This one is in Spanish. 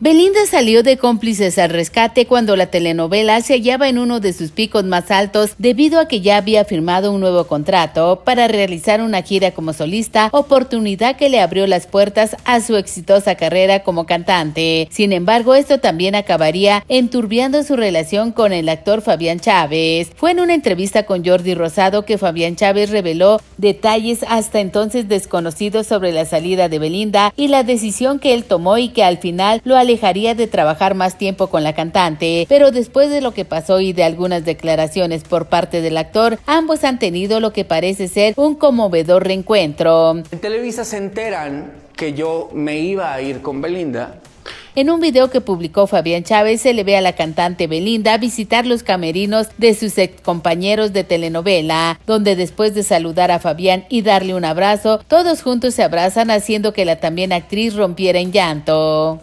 Belinda salió de cómplices al rescate cuando la telenovela se hallaba en uno de sus picos más altos debido a que ya había firmado un nuevo contrato para realizar una gira como solista, oportunidad que le abrió las puertas a su exitosa carrera como cantante. Sin embargo, esto también acabaría enturbiando su relación con el actor Fabián Chávez. Fue en una entrevista con Jordi Rosado que Fabián Chávez reveló detalles hasta entonces desconocidos sobre la salida de Belinda y la decisión que él tomó y que al final lo alejaría de trabajar más tiempo con la cantante, pero después de lo que pasó y de algunas declaraciones por parte del actor, ambos han tenido lo que parece ser un conmovedor reencuentro. En Televisa se enteran que yo me iba a ir con Belinda en un video que publicó Fabián Chávez se le ve a la cantante Belinda visitar los camerinos de sus ex compañeros de telenovela, donde después de saludar a Fabián y darle un abrazo, todos juntos se abrazan haciendo que la también actriz rompiera en llanto.